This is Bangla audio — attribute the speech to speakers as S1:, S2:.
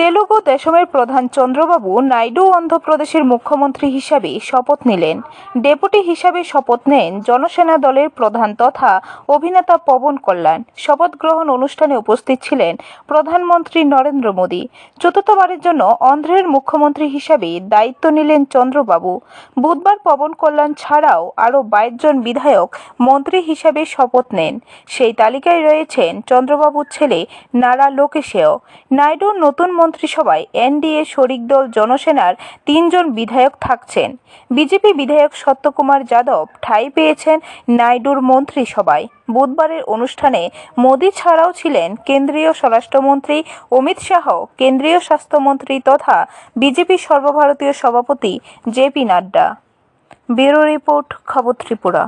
S1: তেলুগু দেশমের প্রধান চন্দ্রবাবু নাইডু অন্ধ্রপ্রদেশের মুখ্যমন্ত্রী হিসাবে শপথ নিলেন ডেপুটি হিসাবে শপথ নেন জনসেনা দলের প্রধান তথা অভিনেতা পবন কল্যাণ শপথ গ্রহণ অনুষ্ঠানে উপস্থিত ছিলেন প্রধানমন্ত্রী নরেন্দ্র মোদী চতুর্থবারের জন্য অন্ধ্রের মুখ্যমন্ত্রী হিসাবে দায়িত্ব নিলেন চন্দ্রবাবু বুধবার পবন কল্যাণ ছাড়াও আরও বাইশ জন বিধায়ক মন্ত্রী হিসাবে শপথ নেন সেই তালিকায় রয়েছেন চন্দ্রবাবুর ছেলে নারা লোকেশেও নাইডুর নতুন মন্ত্রী মন্ত্রিসভায় এনডিএ শরিক দল জনসেনার তিনজন বিধায়ক থাকছেন বিজেপি বিধায়ক সত্যকুমার যাদব ঠাঁই পেয়েছেন নাইডুর মন্ত্রিসভায় বুধবারের অনুষ্ঠানে মোদি ছাড়াও ছিলেন কেন্দ্রীয় স্বরাষ্ট্রমন্ত্রী অমিত শাহ কেন্দ্রীয় স্বাস্থ্যমন্ত্রী তথা বিজেপি সর্বভারতীয় সভাপতি জেপি নাড্ডা ব্যুরো রিপোর্ট খবর ত্রিপুরা